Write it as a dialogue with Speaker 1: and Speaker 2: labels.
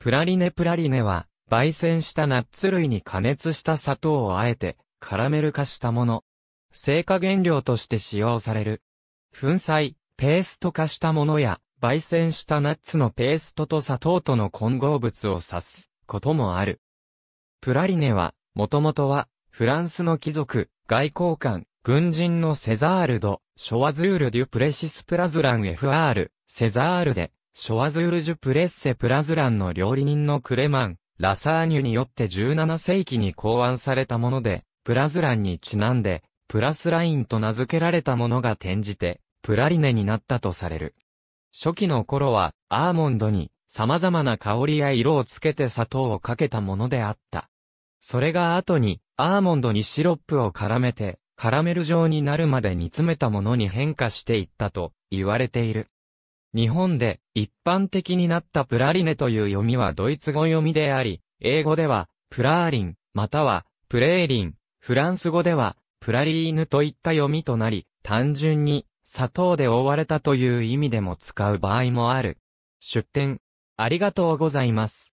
Speaker 1: プラリネプラリネは、焙煎したナッツ類に加熱した砂糖をあえて、カラメル化したもの。成果原料として使用される。粉砕、ペースト化したものや、焙煎したナッツのペーストと砂糖との混合物を指すこともある。プラリネは、もともとは、フランスの貴族、外交官、軍人のセザールド、ショワズール・デュプレシス・プラズラン FR、セザールで、ショワズール・ジュ・プレッセ・プラズランの料理人のクレマン、ラサーニュによって17世紀に考案されたもので、プラズランにちなんで、プラスラインと名付けられたものが転じて、プラリネになったとされる。初期の頃は、アーモンドに、様々な香りや色をつけて砂糖をかけたものであった。それが後に、アーモンドにシロップを絡めて、カラメル状になるまで煮詰めたものに変化していったと言われている。日本で一般的になったプラリネという読みはドイツ語読みであり、英語ではプラーリン、またはプレーリン、フランス語ではプラリーヌといった読みとなり、単純に砂糖で覆われたという意味でも使う場合もある。出典、ありがとうございます。